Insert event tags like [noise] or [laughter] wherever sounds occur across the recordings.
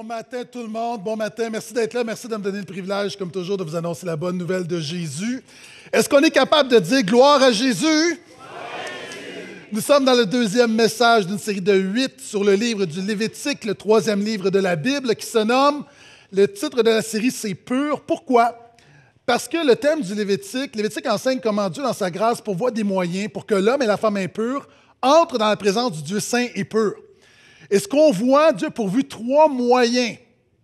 Bon matin tout le monde, bon matin, merci d'être là, merci de me donner le privilège, comme toujours, de vous annoncer la bonne nouvelle de Jésus. Est-ce qu'on est capable de dire gloire à Jésus? Nous sommes dans le deuxième message d'une série de huit sur le livre du Lévitique, le troisième livre de la Bible, qui se nomme, le titre de la série, c'est Pur. Pourquoi? Parce que le thème du Lévitique, Lévitique enseigne comment Dieu, dans sa grâce, pourvoit des moyens pour que l'homme et la femme impurs entrent dans la présence du Dieu saint et pur. Et ce qu'on voit, Dieu a pourvu trois moyens,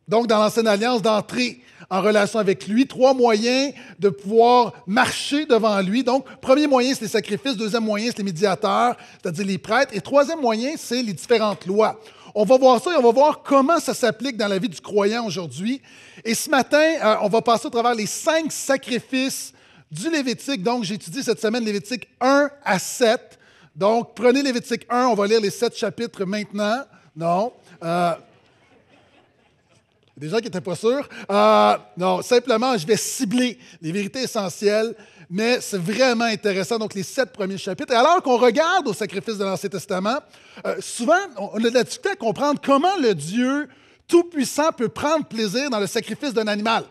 donc dans l'ancienne alliance, d'entrer en relation avec lui, trois moyens de pouvoir marcher devant lui. Donc, premier moyen, c'est les sacrifices, deuxième moyen, c'est les médiateurs, c'est-à-dire les prêtres, et troisième moyen, c'est les différentes lois. On va voir ça et on va voir comment ça s'applique dans la vie du croyant aujourd'hui. Et ce matin, euh, on va passer au travers les cinq sacrifices du Lévitique. Donc, j'étudie cette semaine Lévitique 1 à 7. Donc, prenez Lévitique 1, on va lire les sept chapitres maintenant. Non. Euh, des gens qui n'étaient pas sûrs. Euh, non, simplement, je vais cibler les vérités essentielles, mais c'est vraiment intéressant, donc les sept premiers chapitres. alors qu'on regarde au sacrifice de l'Ancien Testament, euh, souvent, on a de la à comprendre comment le Dieu Tout-Puissant peut prendre plaisir dans le sacrifice d'un animal.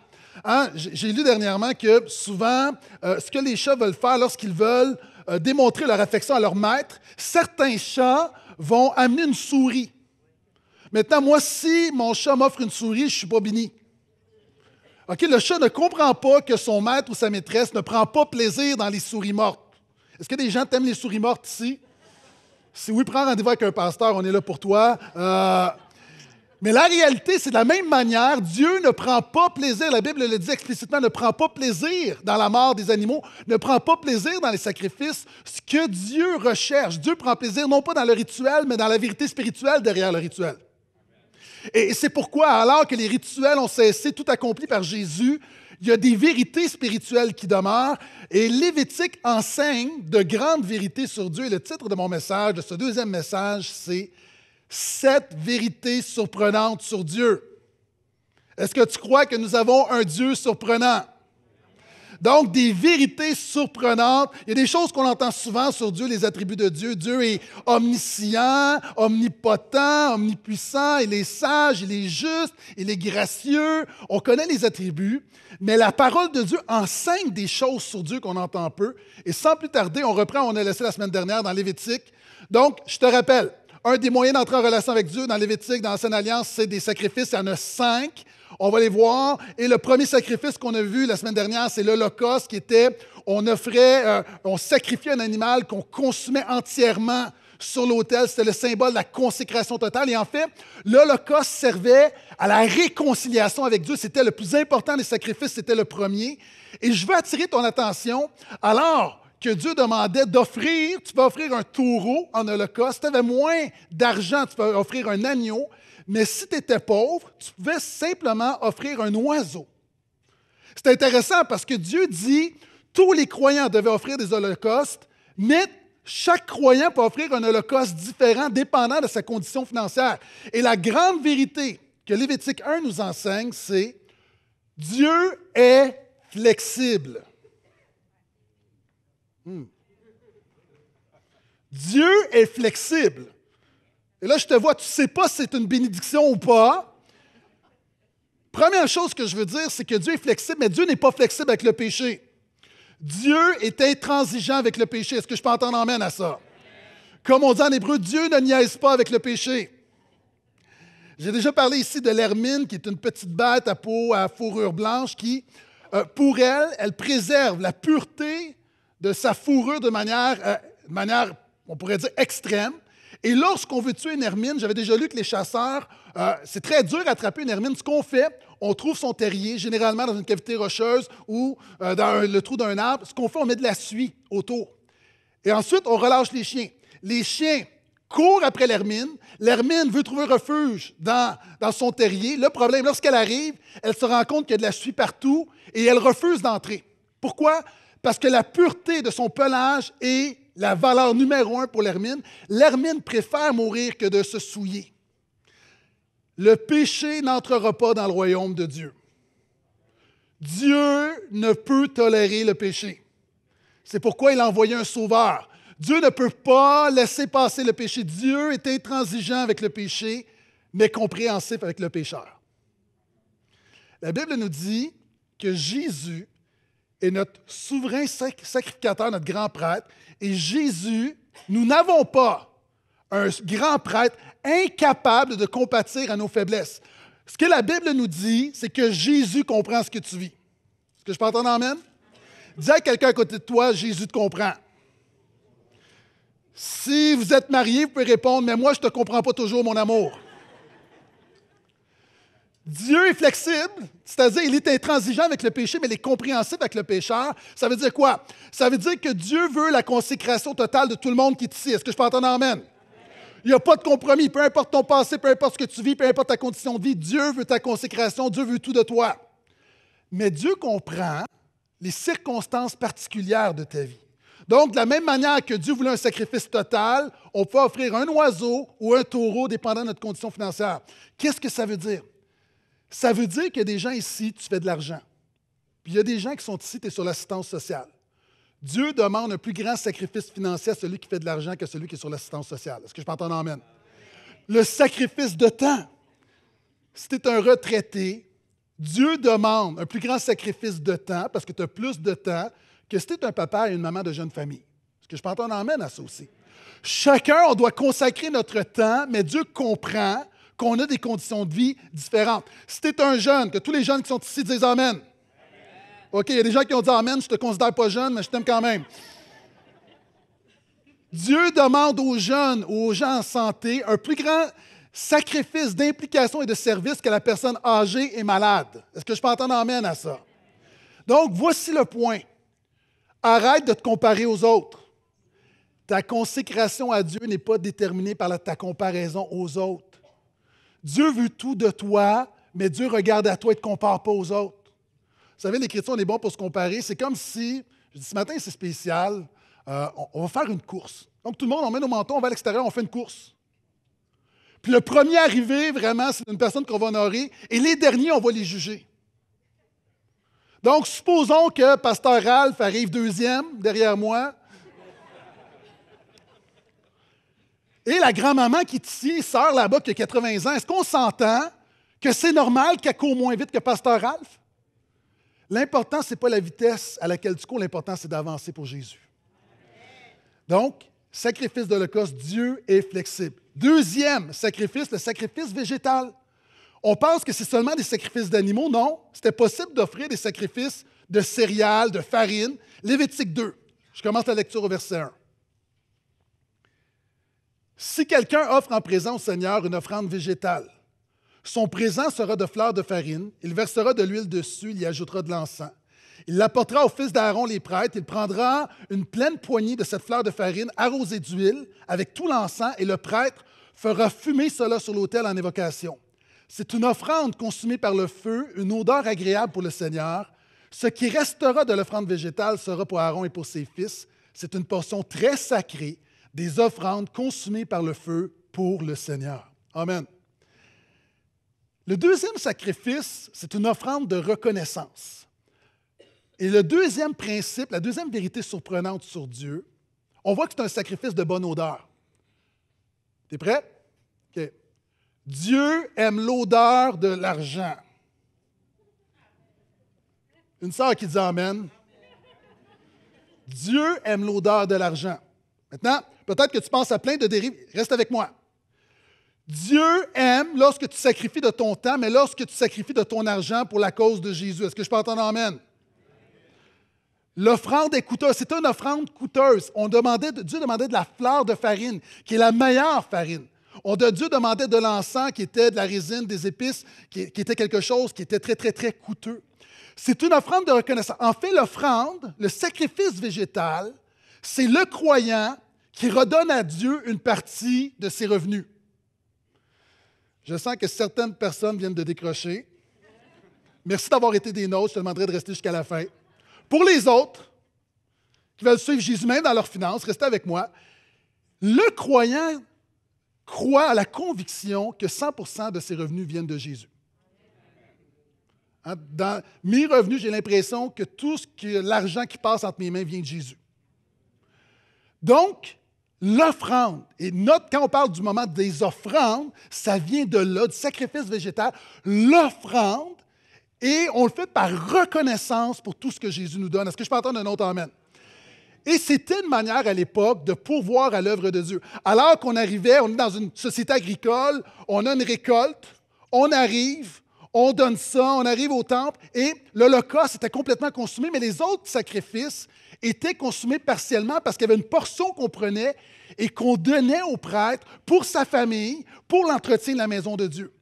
Hein, j'ai lu dernièrement que souvent, euh, ce que les chats veulent faire lorsqu'ils veulent démontrer leur affection à leur maître, certains chats vont amener une souris Maintenant, moi, si mon chat m'offre une souris, je ne suis pas béni. OK, le chat ne comprend pas que son maître ou sa maîtresse ne prend pas plaisir dans les souris mortes. Est-ce que des gens t'aiment les souris mortes ici? Si oui, prends rendez-vous avec un pasteur, on est là pour toi. Euh, mais la réalité, c'est de la même manière, Dieu ne prend pas plaisir, la Bible le dit explicitement, ne prend pas plaisir dans la mort des animaux, ne prend pas plaisir dans les sacrifices. Ce que Dieu recherche, Dieu prend plaisir non pas dans le rituel, mais dans la vérité spirituelle derrière le rituel. Et c'est pourquoi, alors que les rituels ont cessé, tout accompli par Jésus, il y a des vérités spirituelles qui demeurent et Lévitique enseigne de grandes vérités sur Dieu. Et le titre de mon message, de ce deuxième message, c'est Sept vérités surprenantes sur Dieu. Est-ce que tu crois que nous avons un Dieu surprenant? Donc, des vérités surprenantes. Il y a des choses qu'on entend souvent sur Dieu, les attributs de Dieu. Dieu est omniscient, omnipotent, omnipuissant. Il est sage, il est juste, il est gracieux. On connaît les attributs, mais la parole de Dieu enseigne des choses sur Dieu qu'on entend peu. Et sans plus tarder, on reprend, on a laissé la semaine dernière dans Lévitique. Donc, je te rappelle, un des moyens d'entrer en relation avec Dieu dans Lévitique, dans l'ancienne alliance, c'est des sacrifices. Il y en a cinq. On va les voir. Et le premier sacrifice qu'on a vu la semaine dernière, c'est l'Holocauste qui était, on offrait, euh, on sacrifiait un animal qu'on consumait entièrement sur l'autel. C'était le symbole de la consécration totale. Et en fait, l'Holocauste servait à la réconciliation avec Dieu. C'était le plus important des sacrifices, c'était le premier. Et je veux attirer ton attention. Alors que Dieu demandait d'offrir, tu vas offrir un taureau en Holocauste. tu avais moins d'argent, tu vas offrir un agneau. Mais si tu étais pauvre, tu pouvais simplement offrir un oiseau. C'est intéressant parce que Dieu dit tous les croyants devaient offrir des holocaustes, mais chaque croyant peut offrir un holocauste différent dépendant de sa condition financière. Et la grande vérité que Lévitique 1 nous enseigne, c'est Dieu est flexible. Hmm. Dieu est flexible. Et là, je te vois, tu ne sais pas si c'est une bénédiction ou pas. Première chose que je veux dire, c'est que Dieu est flexible, mais Dieu n'est pas flexible avec le péché. Dieu est intransigeant avec le péché. Est-ce que je peux entendre en amène à ça? Comme on dit en hébreu, Dieu ne niaise pas avec le péché. J'ai déjà parlé ici de l'hermine, qui est une petite bête à peau, à fourrure blanche, qui, euh, pour elle, elle préserve la pureté de sa fourrure de manière, euh, de manière, on pourrait dire, extrême. Et lorsqu'on veut tuer une hermine, j'avais déjà lu que les chasseurs, euh, c'est très dur d'attraper une hermine. Ce qu'on fait, on trouve son terrier, généralement dans une cavité rocheuse ou euh, dans le trou d'un arbre. Ce qu'on fait, on met de la suie autour. Et ensuite, on relâche les chiens. Les chiens courent après l'hermine. L'hermine veut trouver refuge dans, dans son terrier. Le problème, lorsqu'elle arrive, elle se rend compte qu'il y a de la suie partout et elle refuse d'entrer. Pourquoi? Parce que la pureté de son pelage est la valeur numéro un pour l'Hermine. L'Hermine préfère mourir que de se souiller. Le péché n'entrera pas dans le royaume de Dieu. Dieu ne peut tolérer le péché. C'est pourquoi il a envoyé un sauveur. Dieu ne peut pas laisser passer le péché. Dieu est intransigeant avec le péché, mais compréhensif avec le pécheur. La Bible nous dit que Jésus est notre souverain sacrificateur, notre grand prêtre et Jésus, nous n'avons pas un grand prêtre incapable de compatir à nos faiblesses. Ce que la Bible nous dit, c'est que Jésus comprend ce que tu vis. Est-ce que je peux entendre Amen? Dis à quelqu'un à côté de toi, Jésus te comprend. Si vous êtes marié, vous pouvez répondre, mais moi, je ne te comprends pas toujours, mon amour. Dieu est flexible, c'est-à-dire il est intransigeant avec le péché, mais il est compréhensible avec le pécheur. Ça veut dire quoi? Ça veut dire que Dieu veut la consécration totale de tout le monde qui est ici. Est-ce que je peux entendre amène? Il n'y a pas de compromis. Peu importe ton passé, peu importe ce que tu vis, peu importe ta condition de vie, Dieu veut ta consécration, Dieu veut tout de toi. Mais Dieu comprend les circonstances particulières de ta vie. Donc, de la même manière que Dieu voulait un sacrifice total, on peut offrir un oiseau ou un taureau dépendant de notre condition financière. Qu'est-ce que ça veut dire? Ça veut dire qu'il y a des gens ici, tu fais de l'argent. Puis il y a des gens qui sont ici, tu es sur l'assistance sociale. Dieu demande un plus grand sacrifice financier à celui qui fait de l'argent que celui qui est sur l'assistance sociale. Est-ce que je peux en amène? Le sacrifice de temps. Si tu es un retraité, Dieu demande un plus grand sacrifice de temps parce que tu as plus de temps que si tu es un papa et une maman de jeune famille. Est-ce que je peux en emmène à ça aussi? Chacun, on doit consacrer notre temps, mais Dieu comprend qu'on a des conditions de vie différentes. Si tu es un jeune, que tous les jeunes qui sont ici disent Amen. OK, il y a des gens qui ont dit Amen, je ne te considère pas jeune, mais je t'aime quand même. Dieu demande aux jeunes ou aux gens en santé un plus grand sacrifice d'implication et de service que la personne âgée et malade. Est-ce que je peux entendre Amen à ça? Donc, voici le point. Arrête de te comparer aux autres. Ta consécration à Dieu n'est pas déterminée par ta comparaison aux autres. Dieu veut tout de toi, mais Dieu regarde à toi et ne te compare pas aux autres. Vous savez, l'Écriture, on est bon pour se comparer. C'est comme si, je dis ce matin, c'est spécial, euh, on, va faire une course. Donc, tout le monde, on met nos mentons, on va à l'extérieur, on fait une course. Puis le premier arrivé, vraiment, c'est une personne qu'on va honorer, et les derniers, on va les juger. Donc, supposons que Pasteur Ralph arrive deuxième derrière moi, et la grand-maman qui tient, sœur là-bas qui a 80 ans, est-ce qu'on s'entend que c'est normal qu'elle court moins vite que Pasteur Ralph? L'important, ce n'est pas la vitesse à laquelle tu cours, l'important, c'est d'avancer pour Jésus. Donc, sacrifice d'Holocauste, Dieu est flexible. Deuxième sacrifice, le sacrifice végétal. On pense que c'est seulement des sacrifices d'animaux. Non, c'était possible d'offrir des sacrifices de céréales, de farine. Lévitique 2, je commence la lecture au verset 1. Si quelqu'un offre en présent au Seigneur une offrande végétale, son présent sera de fleurs de farine, il versera de l'huile dessus, il y ajoutera de l'encens. Il l'apportera au fils d'Aaron les prêtres, il prendra une pleine poignée de cette fleur de farine arrosée d'huile avec tout l'encens et le prêtre fera fumer cela sur l'autel en évocation. C'est une offrande consumée par le feu, une odeur agréable pour le Seigneur. Ce qui restera de l'offrande végétale sera pour Aaron et pour ses fils. C'est une portion très sacrée des offrandes consumées par le feu pour le Seigneur. Amen. Le deuxième sacrifice, c'est une offrande de reconnaissance. Et le deuxième principe, la deuxième vérité surprenante sur Dieu, on voit que c'est un sacrifice de bonne odeur. T'es prêt? OK. Dieu aime l'odeur de l'argent. Une sœur qui dit Amen. Dieu aime l'odeur de l'argent. Maintenant, Peut-être que tu penses à plein de dérives. Reste avec moi. Dieu aime lorsque tu sacrifies de ton temps, mais lorsque tu sacrifies de ton argent pour la cause de Jésus. Est-ce que je peux entendre Amen? L'offrande est coûteuse. C'est une offrande coûteuse. On demandait, Dieu demandait de la fleur de farine, qui est la meilleure farine. On de Dieu demandait de l'encens, qui était de la résine, des épices, qui, qui était quelque chose qui était très, très, très coûteux. C'est une offrande de reconnaissance. En fait, l'offrande, le sacrifice végétal, c'est le croyant qui redonne à Dieu une partie de ses revenus. Je sens que certaines personnes viennent de décrocher. Merci d'avoir été des nôtres. Je te demanderai de rester jusqu'à la fin. Pour les autres qui veulent suivre Jésus même dans leurs finances, restez avec moi. Le croyant croit à la conviction que 100 de ses revenus viennent de Jésus. Hein, dans mes revenus, j'ai l'impression que tout l'argent qui passe entre mes mains vient de Jésus. Donc, L'offrande, et note quand on parle du moment des offrandes, ça vient de là, du sacrifice végétal, l'offrande, et on le fait par reconnaissance pour tout ce que Jésus nous donne. Est-ce que je peux entendre un autre Amen? Et c'était une manière à l'époque de pourvoir à l'œuvre de Dieu. Alors qu'on arrivait, on est dans une société agricole, on a une récolte, on arrive, on donne ça, on arrive au temple, et l'Holocauste était complètement consumé, mais les autres sacrifices, était consommée partiellement parce qu'il y avait une portion qu'on prenait et qu'on donnait au prêtre pour sa famille, pour l'entretien de la maison de Dieu.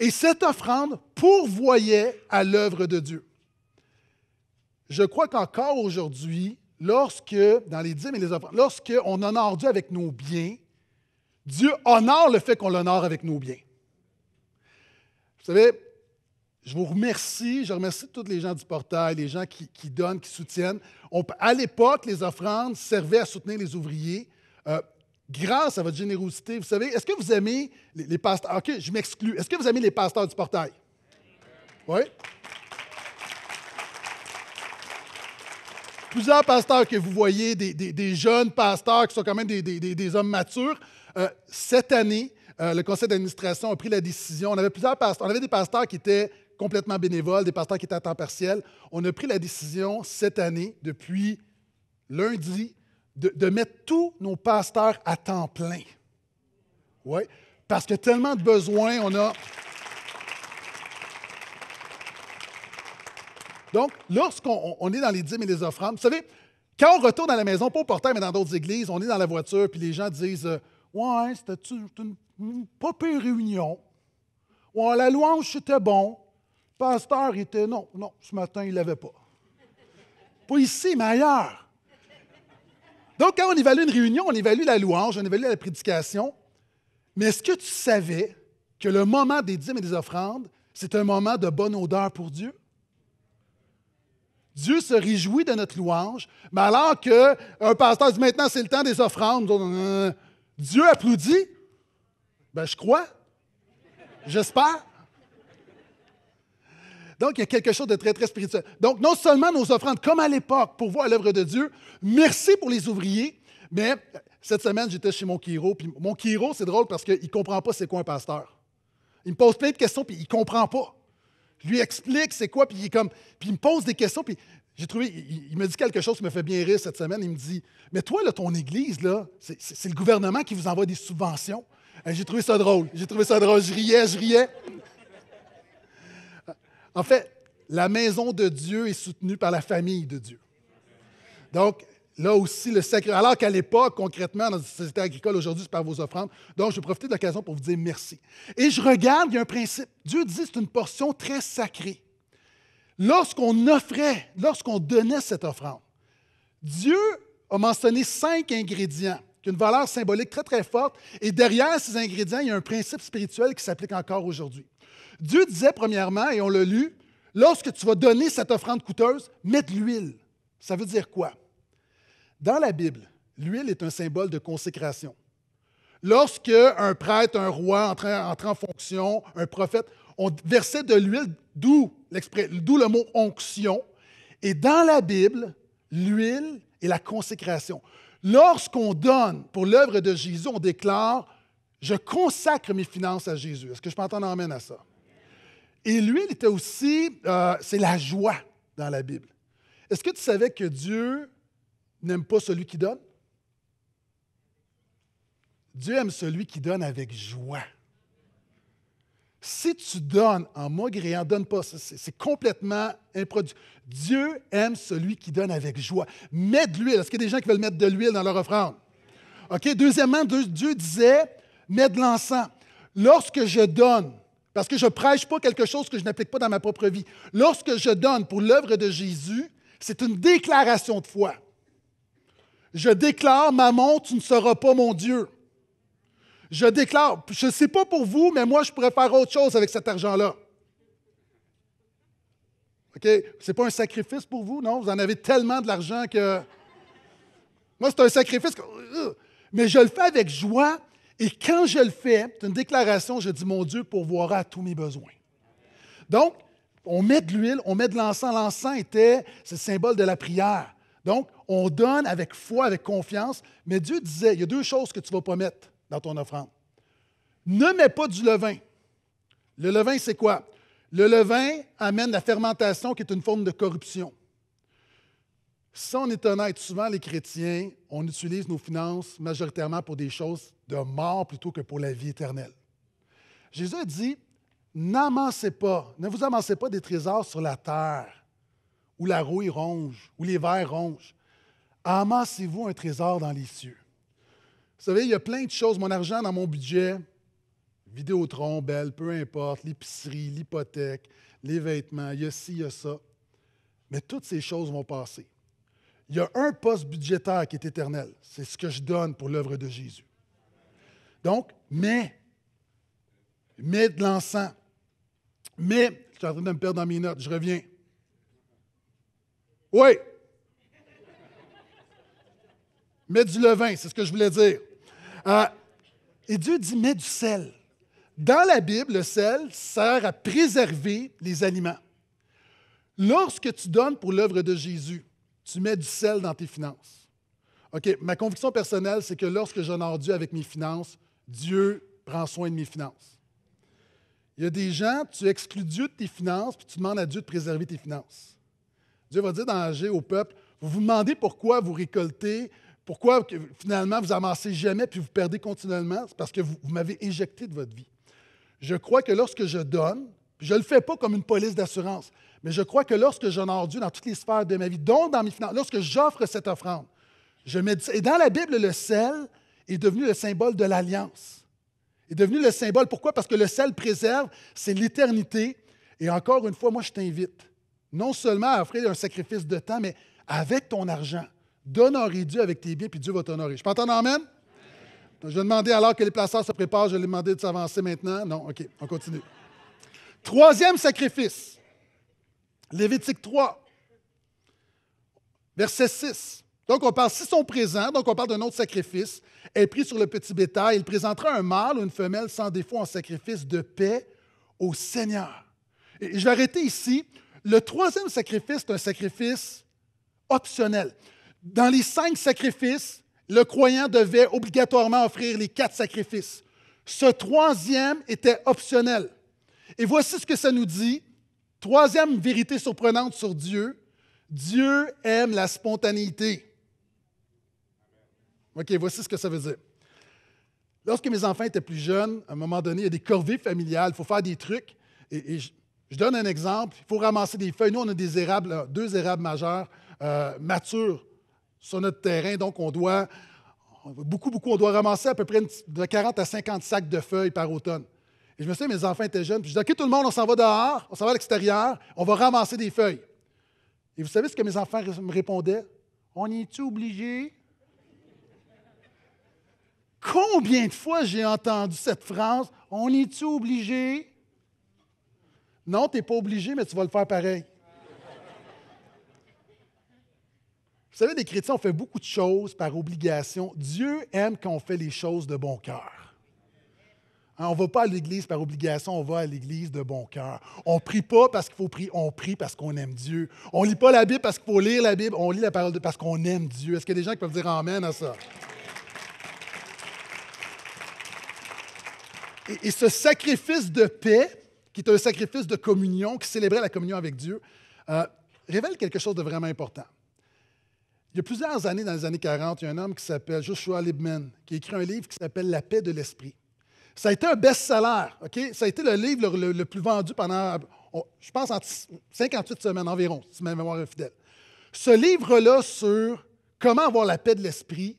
Et cette offrande pourvoyait à l'œuvre de Dieu. Je crois qu'encore aujourd'hui, lorsque, dans les dîmes et les offrandes, lorsqu'on honore Dieu avec nos biens, Dieu honore le fait qu'on l'honore avec nos biens. Vous savez, je vous remercie. Je remercie tous les gens du portail, les gens qui, donnent, qui soutiennent. à l'époque, les offrandes servaient à soutenir les ouvriers. Euh, grâce à votre générosité, vous savez, est-ce que vous aimez les, pasteurs? Ah, OK, je m'exclus. Est-ce que vous aimez les pasteurs du portail? Oui? Plusieurs pasteurs que vous voyez, des, jeunes pasteurs qui sont quand même des, hommes matures, euh, cette année, euh, le conseil d'administration a pris la décision. On avait plusieurs pasteurs. On avait des pasteurs qui étaient complètement bénévoles, des pasteurs qui étaient à temps partiel. On a pris la décision cette année, depuis lundi, de, mettre tous nos pasteurs à temps plein. Oui, parce que tellement de besoins, on a... Donc, lorsqu'on est dans les dîmes et les offrandes, vous savez, quand on retourne à la maison, pas au portail, mais dans d'autres églises, on est dans la voiture, puis les gens disent euh, Ouais, c'était une, une, pas pire réunion. Ouais, la louange, c'était bon. Pasteur, était. Non, non, ce matin, il ne l'avait pas. Pas ici, mais ailleurs. Donc, quand on évalue une réunion, on évalue la louange, on évalue la prédication. Mais est-ce que tu savais que le moment des dîmes et des offrandes, c'est un moment de bonne odeur pour Dieu? Dieu se réjouit de notre louange, mais alors qu'un euh, pasteur dit maintenant c'est le temps des offrandes, euh, Dieu applaudit. Ben, je crois. J'espère. Donc, il y a quelque chose de très, très spirituel. Donc, non seulement nos offrandes, comme à l'époque, pour voir l'œuvre de Dieu, merci pour les ouvriers, mais euh, cette semaine, j'étais chez mon kiro, puis mon kiro c'est drôle parce qu'il ne comprend pas c'est quoi un pasteur. Il me pose plein de questions, puis il ne comprend pas. Je lui explique c'est quoi, puis il, est comme, puis il me pose des questions, puis j'ai trouvé, il, me dit quelque chose qui me fait bien rire cette semaine. Il me dit Mais toi, là, ton église, là, c'est le gouvernement qui vous envoie des subventions. J'ai trouvé ça drôle. J'ai trouvé ça drôle. Je riais, je riais. En fait, la maison de Dieu est soutenue par la famille de Dieu. Donc, là aussi, le sacré. Alors qu'à l'époque, concrètement, dans notre société agricole, aujourd'hui, c'est par vos offrandes. Donc, je profite profiter de l'occasion pour vous dire merci. Et je regarde, il y a un principe. Dieu dit c'est une portion très sacrée. Lorsqu'on offrait, lorsqu'on donnait cette offrande, Dieu a mentionné cinq ingrédients une valeur symbolique très, très forte. Et derrière ces ingrédients, il y a un principe spirituel qui s'applique encore aujourd'hui. Dieu disait, premièrement, et on l'a lu, lorsque tu vas donner cette offrande coûteuse, mets de l'huile. Ça veut dire quoi? Dans la Bible, l'huile est un symbole de consécration. Lorsque un prêtre, un roi entrent en fonction, un prophète, on versait de l'huile, d'où le mot onction. Et dans la Bible, l'huile est la consécration. Lorsqu'on donne pour l'œuvre de Jésus, on déclare Je consacre mes finances à Jésus. Est-ce que je peux entendre amène à ça? Et lui, il était aussi, euh, c'est la joie dans la Bible. Est-ce que tu savais que Dieu n'aime pas celui qui donne? Dieu aime celui qui donne avec joie. Si tu donnes en maugréant, donne pas. C'est complètement produit Dieu aime celui qui donne avec joie. Mets de l'huile. Est-ce qu'il y a des gens qui veulent mettre de l'huile dans leur offrande? OK? Deuxièmement, Dieu disait, mets de l'encens. Lorsque je donne, parce que je prêche pas quelque chose que je n'applique pas dans ma propre vie, lorsque je donne pour l'œuvre de Jésus, c'est une déclaration de foi. Je déclare, maman, tu ne seras pas mon Dieu. Je déclare, je ne sais pas pour vous, mais moi, je pourrais faire autre chose avec cet argent-là. OK? Ce n'est pas un sacrifice pour vous, non? Vous en avez tellement de l'argent que. Moi, c'est un sacrifice. Euh, mais je le fais avec joie. Et quand je le fais, c'est une déclaration, je dis Mon Dieu pourvoira à tous mes besoins. Donc, on met de l'huile, on met de l'encens. L'encens était, ce symbole de la prière. Donc, on donne avec foi, avec confiance. Mais Dieu disait, il y a deux choses que tu ne vas pas mettre dans ton offrande. Ne mets pas du levain. Le levain, c'est quoi? Le levain amène la fermentation qui est une forme de corruption. Sans on souvent les chrétiens, on utilise nos finances majoritairement pour des choses de mort plutôt que pour la vie éternelle. Jésus a dit, n'amassez pas, ne vous amassez pas des trésors sur la terre où la rouille ronge, où les vers rongent. Amassez-vous un trésor dans les cieux vous savez, il y a plein de choses. Mon argent dans mon budget, Vidéotron, Belle, peu importe, l'épicerie, l'hypothèque, les vêtements, il y a ci, il y a ça. Mais toutes ces choses vont passer. Il y a un poste budgétaire qui est éternel. C'est ce que je donne pour l'œuvre de Jésus. Donc, mais, mais de l'encens. Mais, je suis en train de me perdre dans mes notes, je reviens. Oui, Mets du levain, c'est ce que je voulais dire. Euh, et Dieu dit, mets du sel. Dans la Bible, le sel sert à préserver les aliments. Lorsque tu donnes pour l'œuvre de Jésus, tu mets du sel dans tes finances. OK, ma conviction personnelle, c'est que lorsque j'honore Dieu avec mes finances, Dieu prend soin de mes finances. Il y a des gens, tu exclus Dieu de tes finances, puis tu demandes à Dieu de préserver tes finances. Dieu va dire dans Agé au peuple, vous vous demandez pourquoi vous récoltez pourquoi finalement vous avancez jamais puis vous perdez continuellement? C'est parce que vous, m'avez éjecté de votre vie. Je crois que lorsque je donne, je ne le fais pas comme une police d'assurance, mais je crois que lorsque j'honore Dieu dans toutes les sphères de ma vie, dont dans mes finances, lorsque j'offre cette offrande, je mets Et dans la Bible, le sel est devenu le symbole de l'alliance. Est devenu le symbole. Pourquoi? Parce que le sel préserve, c'est l'éternité. Et encore une fois, moi, je t'invite non seulement à offrir un sacrifice de temps, mais avec ton argent D'honorer Dieu avec tes biens, puis Dieu va t'honorer. Je peux entendre Amen? Je vais demander alors que les placeurs se préparent, je vais demander de s'avancer maintenant. Non, OK, on continue. Troisième sacrifice, Lévitique 3, verset 6. Donc, on parle, si sont présents, donc on parle d'un autre sacrifice, est pris sur le petit bétail, il présentera un mâle ou une femelle sans défaut en sacrifice de paix au Seigneur. Et je vais arrêter ici. Le troisième sacrifice est un sacrifice optionnel. Dans les cinq sacrifices, le croyant devait obligatoirement offrir les quatre sacrifices. Ce troisième était optionnel. Et voici ce que ça nous dit. Troisième vérité surprenante sur Dieu. Dieu aime la spontanéité. OK, voici ce que ça veut dire. Lorsque mes enfants étaient plus jeunes, à un moment donné, il y a des corvées familiales, il faut faire des trucs. Et, je, donne un exemple, il faut ramasser des feuilles. Nous, on a des érables, euh, deux érables majeurs euh, matures sur notre terrain. Donc, on doit, beaucoup, beaucoup, on doit ramasser à peu près de 40 à 50 sacs de feuilles par automne. Et je me souviens, mes enfants étaient jeunes, puis je disais, OK, tout le monde, on s'en va dehors, on s'en va à l'extérieur, on va ramasser des feuilles. Et vous savez ce que mes enfants me répondaient? On est-tu obligé? Combien de fois j'ai entendu cette phrase? On est-tu obligé? Non, tu n'es pas obligé, mais tu vas le faire pareil. Vous savez, les chrétiens, on fait beaucoup de choses par obligation. Dieu aime qu'on fait les choses de bon cœur. Hein, on ne va pas à l'église par obligation, on va à l'église de bon cœur. On ne prie pas parce qu'il faut prier, on prie parce qu'on aime Dieu. On ne lit pas la Bible parce qu'il faut lire la Bible, on lit la parole parce qu'on aime Dieu. Est-ce qu'il y a des gens qui peuvent dire Amen à ça? Et, ce sacrifice de paix, qui est un sacrifice de communion, qui célébrait la communion avec Dieu, euh, révèle quelque chose de vraiment important. Il y a plusieurs années, dans les années 40, il y a un homme qui s'appelle Joshua Liebman, qui a écrit un livre qui s'appelle La paix de l'esprit. Ça a été un best-seller, OK? Ça a été le livre le, plus vendu pendant, je pense, 58 semaines environ, si ma mémoire est fidèle. Ce livre-là sur comment avoir la paix de l'esprit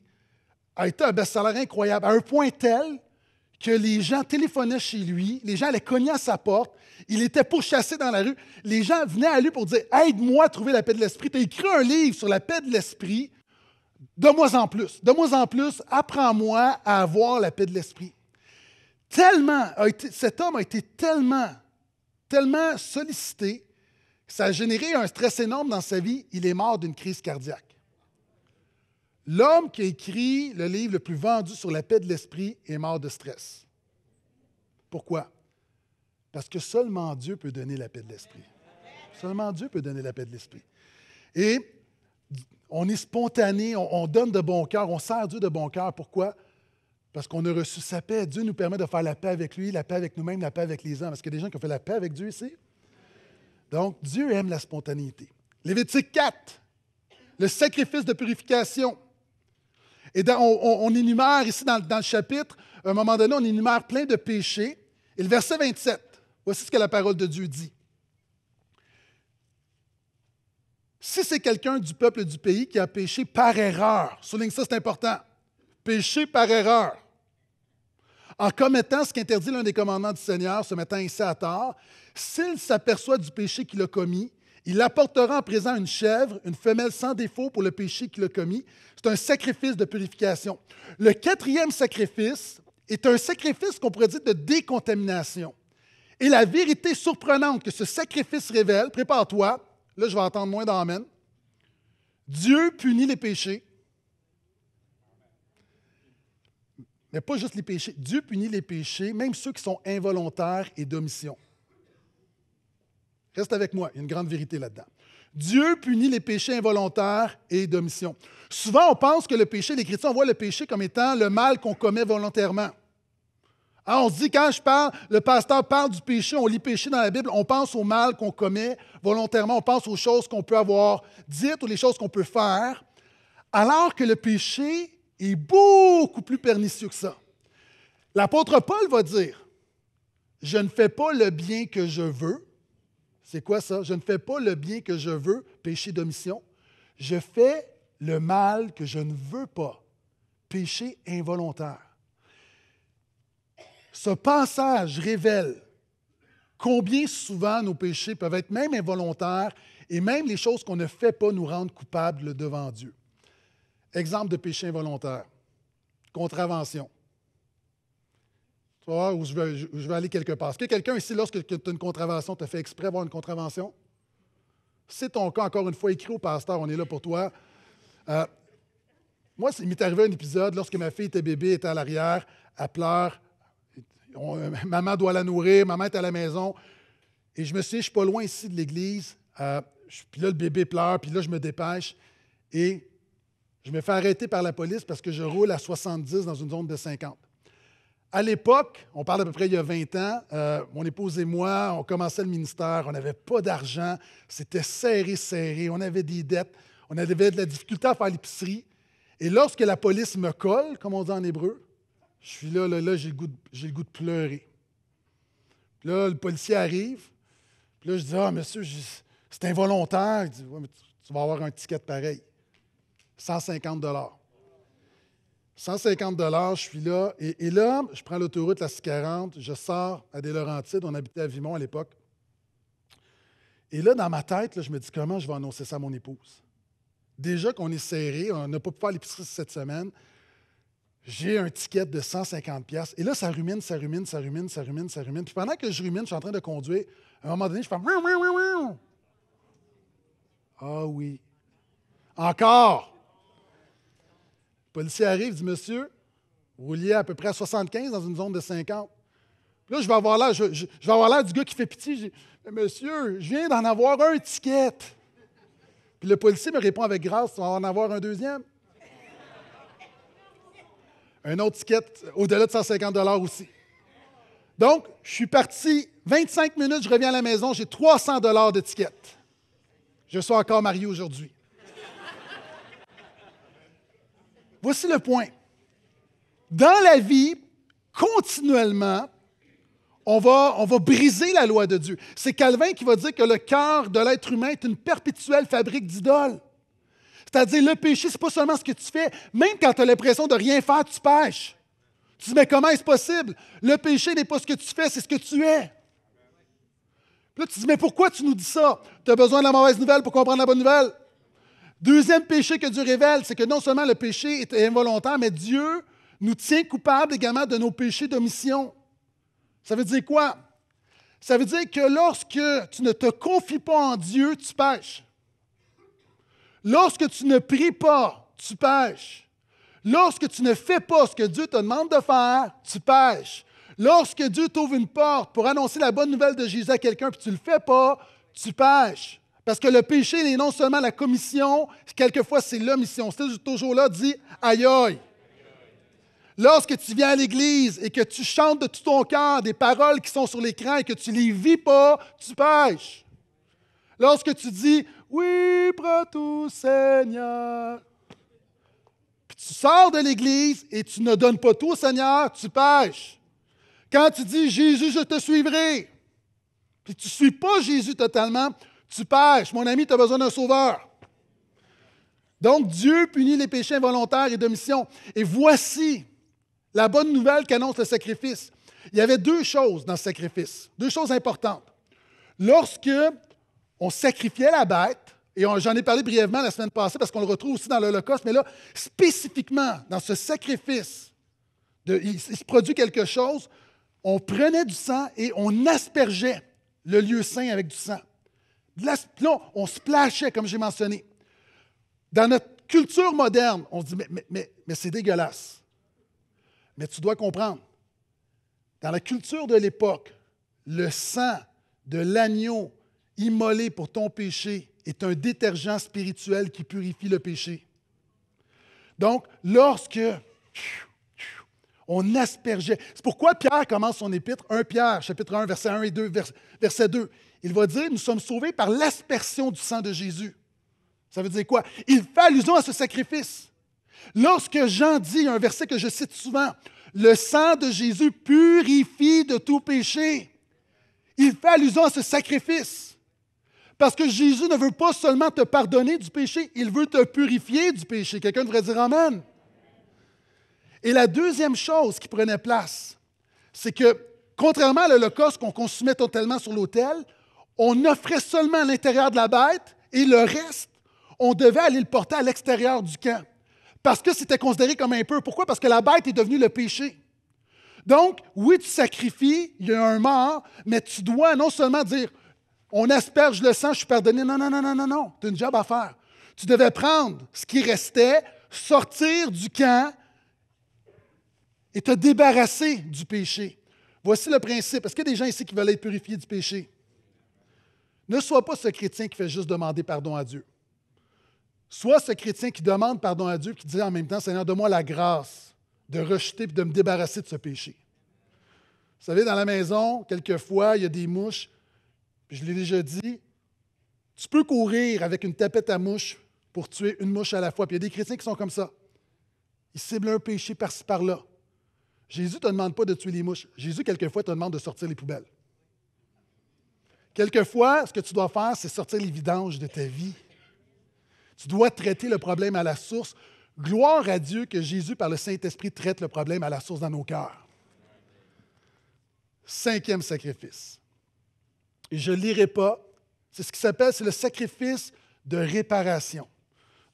a été un best-seller incroyable, à un point tel que les gens téléphonaient chez lui, les gens allaient cogner à sa porte, il était pourchassé dans la rue. Les gens venaient à lui pour dire Aide-moi à trouver la paix de l'esprit. Tu as écrit un livre sur la paix de l'esprit. De moi en plus, de moi en plus, apprends-moi à avoir la paix de l'esprit. Tellement, cet homme a été tellement, tellement sollicité, ça a généré un stress énorme dans sa vie. Il est mort d'une crise cardiaque. L'homme qui a écrit le livre le plus vendu sur la paix de l'esprit est mort de stress. Pourquoi? Parce que seulement Dieu peut donner la paix de l'esprit. Seulement Dieu peut donner la paix de l'esprit. Et on est spontané, on, donne de bon cœur, on sert Dieu de bon cœur. Pourquoi? Parce qu'on a reçu sa paix. Dieu nous permet de faire la paix avec lui, la paix avec nous-mêmes, la paix avec les hommes. Parce qu'il y a des gens qui ont fait la paix avec Dieu ici. Donc, Dieu aime la spontanéité. Lévitique 4, le sacrifice de purification. Et on, énumère ici dans, dans, le chapitre, à un moment donné, on énumère plein de péchés. Et le verset 27, Voici ce que la parole de Dieu dit. Si c'est quelqu'un du peuple du pays qui a péché par erreur, souligne ça, c'est important. Péché par erreur. En commettant ce qu'interdit l'un des commandements du Seigneur, se mettant ici à tort, s'il s'aperçoit du péché qu'il a commis, il apportera en présent une chèvre, une femelle sans défaut pour le péché qu'il a commis. C'est un sacrifice de purification. Le quatrième sacrifice est un sacrifice qu'on pourrait dire de décontamination. Et la vérité surprenante que ce sacrifice révèle, prépare-toi, là je vais entendre moins d'amen, Dieu punit les péchés, mais pas juste les péchés, Dieu punit les péchés, même ceux qui sont involontaires et d'omission. Reste avec moi, il y a une grande vérité là-dedans. Dieu punit les péchés involontaires et d'omission. Souvent, on pense que le péché, les chrétiens voient le péché comme étant le mal qu'on commet volontairement. Ah, on se dit, quand je parle, le pasteur parle du péché, on lit péché dans la Bible, on pense au mal qu'on commet volontairement, on pense aux choses qu'on peut avoir dites ou les choses qu'on peut faire, alors que le péché est beaucoup plus pernicieux que ça. L'apôtre Paul va dire, je ne fais pas le bien que je veux. C'est quoi ça? Je ne fais pas le bien que je veux, péché d'omission. Je fais le mal que je ne veux pas, péché involontaire. Ce passage révèle combien souvent nos péchés peuvent être même involontaires et même les choses qu'on ne fait pas nous rendent coupables devant Dieu. Exemple de péché involontaire, contravention. Tu voir où je vais, aller quelque part. Est-ce que quelqu'un ici, lorsque tu as une contravention, te fait exprès avoir une contravention? C'est ton cas, encore une fois, écrit au pasteur, on est là pour toi. Euh, moi, il m'est arrivé un épisode lorsque ma fille était bébé, était à l'arrière, à pleure, euh, maman doit la nourrir, maman est à la maison. Et je me suis dit, je suis pas loin ici de l'église. Euh, puis là, le bébé pleure, puis là, je me dépêche. Et je me fais arrêter par la police parce que je roule à 70 dans une zone de 50. À l'époque, on parle à peu près il y a 20 ans, euh, mon épouse et moi, on commençait le ministère, on n'avait pas d'argent, c'était serré, serré, on avait des dettes, on avait de la difficulté à faire l'épicerie. Et lorsque la police me colle, comme on dit en hébreu, je suis là, là, là, j'ai le, goût de, le goût de pleurer. Puis là, le policier arrive. Puis là, je dis Ah, monsieur, c'est involontaire. Il dit Oui, mais tu, vas avoir un ticket pareil. 150 150 je suis là. Et, là, je prends l'autoroute, la 640, je sors à Des Laurentides. On habitait à Vimont à l'époque. Et là, dans ma tête, je me dis Comment je vais annoncer ça à mon épouse Déjà qu'on est serré, on n'a pas pu faire l'épicerie cette semaine j'ai un ticket de 150$. Et là, ça rumine, ça rumine, ça rumine, ça rumine, ça rumine. Puis pendant que je rumine, je suis en train de conduire. À un moment donné, je fais. Ah oui. Encore. Le policier arrive, dit Monsieur, vous à peu près 75 dans une zone de 50. Puis là, je vais avoir l'air, je, vais avoir l'air du gars qui fait pitié. Je dis, Monsieur, je viens d'en avoir un ticket. Puis le policier me répond avec grâce Tu vas en avoir un deuxième un autre ticket au-delà de 150 aussi. Donc, je suis parti 25 minutes, je reviens à la maison, j'ai 300 dollars d'étiquette. Je suis encore marié aujourd'hui. Voici le point. Dans la vie, continuellement, on va, on va briser la loi de Dieu. C'est Calvin qui va dire que le cœur de l'être humain est une perpétuelle fabrique d'idoles. C'est-à-dire, le péché, c'est pas seulement ce que tu fais. Même quand tu as l'impression de rien faire, tu pêches. Tu dis, mais comment est-ce possible? Le péché n'est pas ce que tu fais, c'est ce que tu es. Puis là, tu dis, mais pourquoi tu nous dis ça? Tu as besoin de la mauvaise nouvelle pour comprendre la bonne nouvelle. Deuxième péché que Dieu révèle, c'est que non seulement le péché est involontaire, mais Dieu nous tient coupables également de nos péchés d'omission. Ça veut dire quoi? Ça veut dire que lorsque tu ne te confies pas en Dieu, tu pêches. Lorsque tu ne pries pas, tu pèches. Lorsque tu ne fais pas ce que Dieu te demande de faire, tu pèches. Lorsque Dieu t'ouvre une porte pour annoncer la bonne nouvelle de Jésus à quelqu'un que tu ne le fais pas, tu pèches. Parce que le péché, n'est non seulement la commission, quelquefois c'est l'omission. C'est toujours là, dit aïe aïe. Lorsque tu viens à l'Église et que tu chantes de tout ton cœur des paroles qui sont sur l'écran et que tu ne les vis pas, tu pèches. Lorsque tu dis oui, prends tout, Seigneur. Puis tu sors de l'Église et tu ne donnes pas tout au Seigneur, tu pêches. Quand tu dis Jésus, je te suivrai, puis tu ne suis pas Jésus totalement, tu pêches. Mon ami, tu as besoin d'un sauveur. Donc Dieu punit les péchés involontaires et d'omission. Et voici la bonne nouvelle qu'annonce le sacrifice. Il y avait deux choses dans ce sacrifice, deux choses importantes. Lorsque on sacrifiait la bête, et j'en ai parlé brièvement la semaine passée parce qu'on le retrouve aussi dans l'Holocauste, mais là, spécifiquement, dans ce sacrifice, il, se produit quelque chose, on prenait du sang et on aspergeait le lieu saint avec du sang. Là, on se plachait, comme j'ai mentionné. Dans notre culture moderne, on se dit, mais, mais c'est dégueulasse. Mais tu dois comprendre, dans la culture de l'époque, le sang de l'agneau immolé pour ton péché est un détergent spirituel qui purifie le péché. Donc, lorsque on aspergeait, c'est pourquoi Pierre commence son épître, 1 Pierre, chapitre 1, verset 1 et 2, verset 2. Il va dire, nous sommes sauvés par l'aspersion du sang de Jésus. Ça veut dire quoi? Il fait allusion à ce sacrifice. Lorsque Jean dit, un verset que je cite souvent, le sang de Jésus purifie de tout péché. Il fait allusion à ce sacrifice. Parce que Jésus ne veut pas seulement te pardonner du péché, il veut te purifier du péché. Quelqu'un devrait dire Amen. Et la deuxième chose qui prenait place, c'est que contrairement à l'Holocauste qu'on consumait totalement sur l'autel, on offrait seulement l'intérieur de la bête et le reste, on devait aller le porter à l'extérieur du camp. Parce que c'était considéré comme un peu. Pourquoi? Parce que la bête est devenue le péché. Donc, oui, tu sacrifies, il y a un mort, mais tu dois non seulement dire on asperge le sang, je suis pardonné. Non, non, non, non, non, non. Tu as une job à faire. Tu devais prendre ce qui restait, sortir du camp et te débarrasser du péché. Voici le principe. Est-ce qu'il y a des gens ici qui veulent être purifiés du péché? Ne sois pas ce chrétien qui fait juste demander pardon à Dieu. Sois ce chrétien qui demande pardon à Dieu et qui dit en même temps, Seigneur, donne-moi la grâce de rejeter et de me débarrasser de ce péché. Vous savez, dans la maison, quelquefois, il y a des mouches je l'ai déjà dit, tu peux courir avec une tapette à mouche pour tuer une mouche à la fois. Puis il y a des chrétiens qui sont comme ça. Ils ciblent un péché par-ci par-là. Jésus ne te demande pas de tuer les mouches. Jésus, quelquefois, te demande de sortir les poubelles. Quelquefois, ce que tu dois faire, c'est sortir les vidanges de ta vie. Tu dois traiter le problème à la source. Gloire à Dieu que Jésus, par le Saint-Esprit, traite le problème à la source dans nos cœurs. Cinquième sacrifice je ne lirai pas. C'est ce qui s'appelle, c'est le sacrifice de réparation.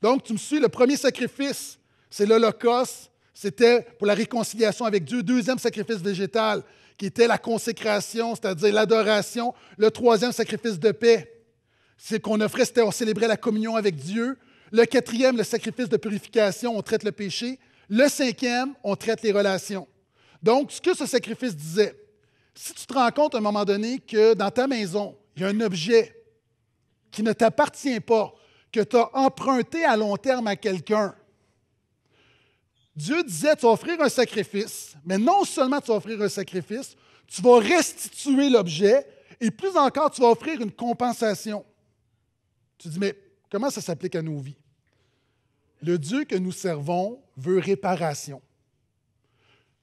Donc, tu me suis, le premier sacrifice, c'est l'Holocauste, c'était pour la réconciliation avec Dieu. Deuxième sacrifice végétal, qui était la consécration, c'est-à-dire l'adoration. Le troisième sacrifice de paix, c'est qu'on offrait, c'était on célébrait la communion avec Dieu. Le quatrième, le sacrifice de purification, on traite le péché. Le cinquième, on traite les relations. Donc, ce que ce sacrifice disait, si tu te rends compte à un moment donné que dans ta maison, il y a un objet qui ne t'appartient pas, que tu as emprunté à long terme à quelqu'un, Dieu disait, tu vas offrir un sacrifice, mais non seulement tu vas offrir un sacrifice, tu vas restituer l'objet et plus encore, tu vas offrir une compensation. Tu dis, mais comment ça s'applique à nos vies? Le Dieu que nous servons veut réparation.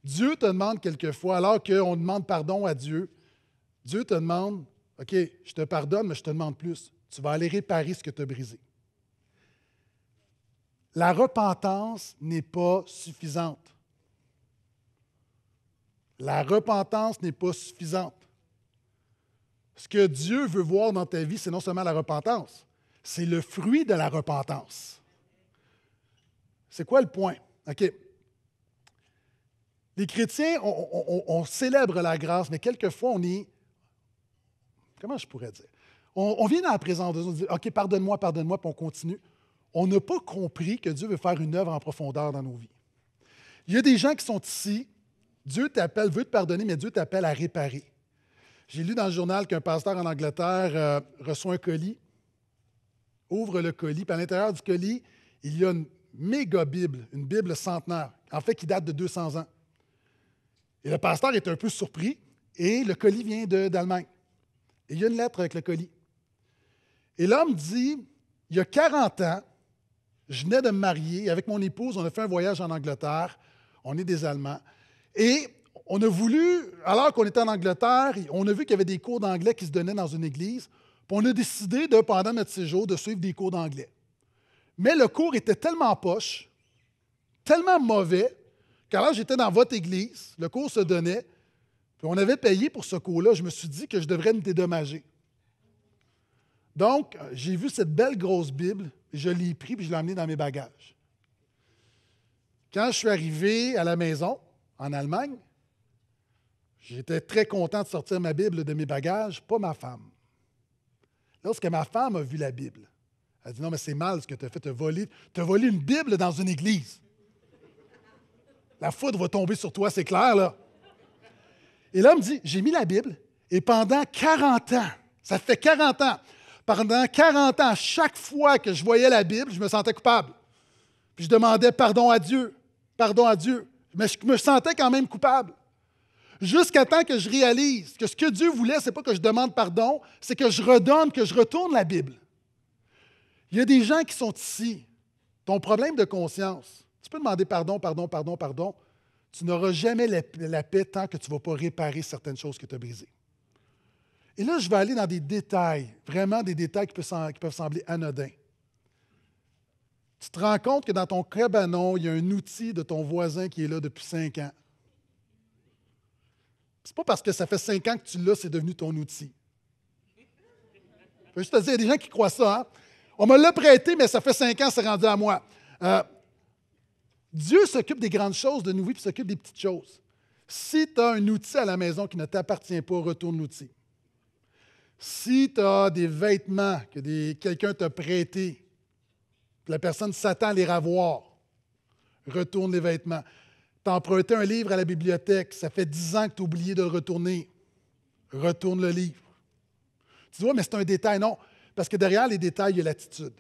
Dieu te demande quelquefois, alors qu'on demande pardon à Dieu, Dieu te demande, OK, je te pardonne, mais je te demande plus. Tu vas aller réparer ce que tu as brisé. La repentance n'est pas suffisante. La repentance n'est pas suffisante. Ce que Dieu veut voir dans ta vie, c'est non seulement la repentance, c'est le fruit de la repentance. C'est quoi le point? OK. Les chrétiens, on, célèbre la grâce, mais quelquefois, on est. Comment je pourrais dire? On, vient dans la présence de Dieu, on dit OK, pardonne-moi, pardonne-moi, puis on continue. On n'a pas compris que Dieu veut faire une œuvre en profondeur dans nos vies. Il y a des gens qui sont ici, Dieu t'appelle, veut te pardonner, mais Dieu t'appelle à réparer. J'ai lu dans le journal qu'un pasteur en Angleterre euh, reçoit un colis, ouvre le colis, puis à l'intérieur du colis, il y a une méga Bible, une Bible centenaire, en fait qui date de 200 ans. Et le pasteur est un peu surpris et le colis vient d'Allemagne. Et il y a une lettre avec le colis. Et l'homme dit Il y a 40 ans, je venais de me marier avec mon épouse, on a fait un voyage en Angleterre. On est des Allemands. Et on a voulu, alors qu'on était en Angleterre, on a vu qu'il y avait des cours d'anglais qui se donnaient dans une église. Puis on a décidé, de, pendant notre séjour, de suivre des cours d'anglais. Mais le cours était tellement poche, tellement mauvais, quand j'étais dans votre église, le cours se donnait, puis on avait payé pour ce cours-là, je me suis dit que je devrais me dédommager. Donc, euh, j'ai vu cette belle grosse Bible, je l'ai pris, puis je l'ai emmenée dans mes bagages. Quand je suis arrivé à la maison, en Allemagne, j'étais très content de sortir ma Bible de mes bagages, pas ma femme. Lorsque ma femme a vu la Bible, elle a dit Non, mais c'est mal ce que tu as fait, tu voler, as volé une Bible dans une église. La foudre va tomber sur toi, c'est clair, là. Et l'homme dit, j'ai mis la Bible, et pendant 40 ans, ça fait 40 ans, pendant 40 ans, chaque fois que je voyais la Bible, je me sentais coupable. Puis je demandais pardon à Dieu, pardon à Dieu. Mais je me sentais quand même coupable. Jusqu'à temps que je réalise que ce que Dieu voulait, c'est pas que je demande pardon, c'est que je redonne, que je retourne la Bible. Il y a des gens qui sont ici. Ton problème de conscience, tu peux demander pardon, pardon, pardon, pardon. Tu n'auras jamais la, paix tant que tu ne vas pas réparer certaines choses que tu as brisées. Et là, je vais aller dans des détails, vraiment des détails qui peuvent, sembler anodins. Tu te rends compte que dans ton cabanon, il y a un outil de ton voisin qui est là depuis cinq ans. C'est pas parce que ça fait cinq ans que tu l'as, c'est devenu ton outil. Je veux juste te dire, il y a des gens qui croient ça. Hein? On me l'a prêté, mais ça fait cinq ans, c'est rendu à moi. Euh, Dieu s'occupe des grandes choses de nous, il s'occupe des petites choses. Si tu as un outil à la maison qui ne t'appartient pas, retourne l'outil. Si tu as des vêtements que quelqu'un t'a prêté, la personne s'attend à les revoir, retourne les vêtements. as emprunté un livre à la bibliothèque, ça fait dix ans que tu as oublié de le retourner. Retourne le livre. Tu Oui, mais c'est un détail. Non, parce que derrière les détails, il y a l'attitude.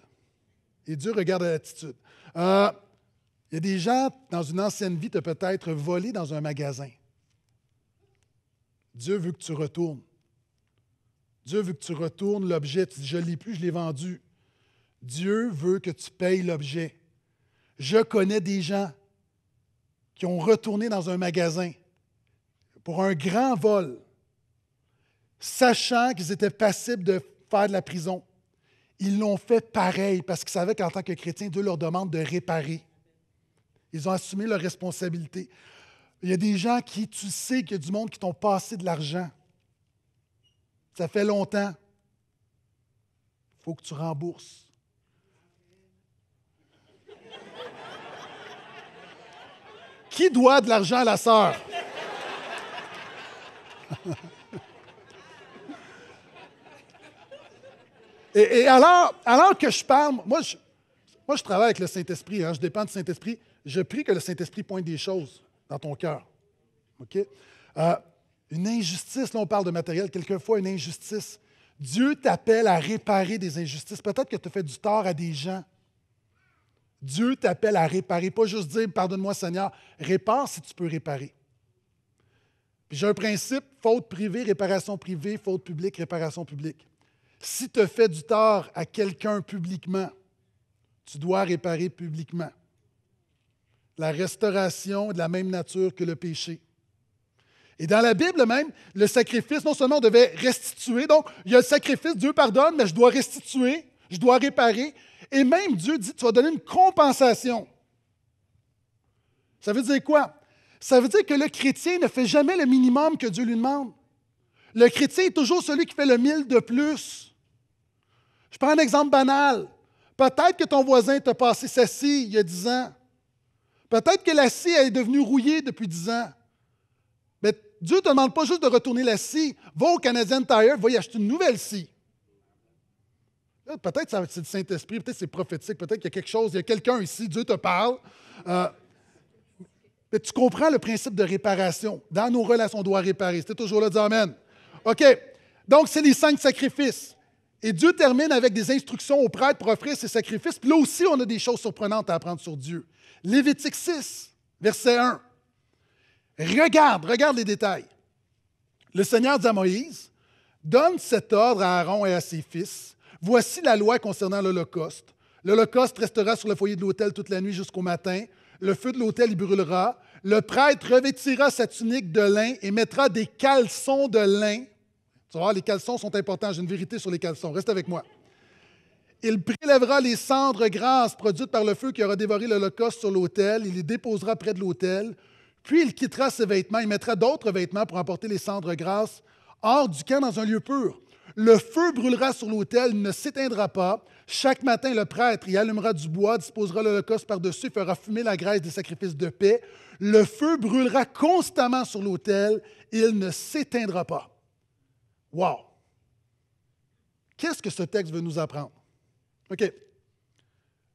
Et Dieu regarde l'attitude. Euh, il y a des gens, dans une ancienne vie, qui peut-être volé dans un magasin. Dieu veut que tu retournes. Dieu veut que tu retournes l'objet. Tu dis, je ne l'ai plus, je l'ai vendu. Dieu veut que tu payes l'objet. Je connais des gens qui ont retourné dans un magasin pour un grand vol, sachant qu'ils étaient passibles de faire de la prison. Ils l'ont fait pareil parce qu'ils savaient qu'en tant que chrétien, Dieu leur demande de réparer. Ils ont assumé leurs responsabilités. Il y a des gens qui, tu sais qu'il y a du monde qui t'ont passé de l'argent. Ça fait longtemps. Il faut que tu rembourses. Qui doit de l'argent à la sœur? [laughs] et, alors, alors que je parle, moi je, moi, je travaille avec le Saint-Esprit, hein, je dépends du Saint-Esprit. Je prie que le Saint-Esprit pointe des choses dans ton cœur. OK? Euh, une injustice, là, on parle de matériel, quelquefois une injustice. Dieu t'appelle à réparer des injustices. Peut-être que tu fait du tort à des gens. Dieu t'appelle à réparer, pas juste dire pardonne-moi Seigneur, répare si tu peux réparer. J'ai un principe, faute privée, réparation privée, faute publique, réparation publique. Si tu fais du tort à quelqu'un publiquement, tu dois réparer publiquement la restauration de la même nature que le péché. Et dans la Bible même, le sacrifice, non seulement on devait restituer, donc il y a le sacrifice, Dieu pardonne, mais je dois restituer, je dois réparer. Et même Dieu dit, tu vas donner une compensation. Ça veut dire quoi? Ça veut dire que le chrétien ne fait jamais le minimum que Dieu lui demande. Le chrétien est toujours celui qui fait le mille de plus. Je prends un exemple banal. Peut-être que ton voisin t'a passé ceci il y a dix ans. Peut-être que la scie est devenue rouillée depuis dix ans. Mais Dieu ne te demande pas juste de retourner la scie. Va au Canadian Tire, va y acheter une nouvelle scie. Peut-être que c'est du Saint-Esprit, peut-être que c'est prophétique, peut-être qu'il y a quelque chose, il y a quelqu'un ici, Dieu te parle. Euh, mais tu comprends le principe de réparation. Dans nos relations, on doit réparer. C'était toujours là, dire Amen. OK. Donc, c'est les cinq sacrifices. Et Dieu termine avec des instructions aux prêtres pour offrir ces sacrifices. Puis là aussi, on a des choses surprenantes à apprendre sur Dieu. Lévitique 6, verset 1. Regarde, regarde les détails. Le Seigneur dit à Moïse, Donne cet ordre à Aaron et à ses fils. Voici la loi concernant l'Holocauste. L'Holocauste restera sur le foyer de l'hôtel toute la nuit jusqu'au matin. Le feu de l'hôtel y brûlera. Le prêtre revêtira sa tunique de lin et mettra des caleçons de lin. Tu vois, les caleçons sont importants. J'ai une vérité sur les caleçons. Reste avec moi. Il prélèvera les cendres grasses produites par le feu qui aura dévoré l'Holocauste sur l'autel. Il les déposera près de l'autel. Puis il quittera ses vêtements. Il mettra d'autres vêtements pour emporter les cendres grasses hors du camp dans un lieu pur. Le feu brûlera sur l'autel, ne s'éteindra pas. Chaque matin, le prêtre y allumera du bois, disposera l'Holocauste par-dessus, fera fumer la graisse des sacrifices de paix. Le feu brûlera constamment sur l'autel, il ne s'éteindra pas. Wow! Qu'est-ce que ce texte veut nous apprendre? OK.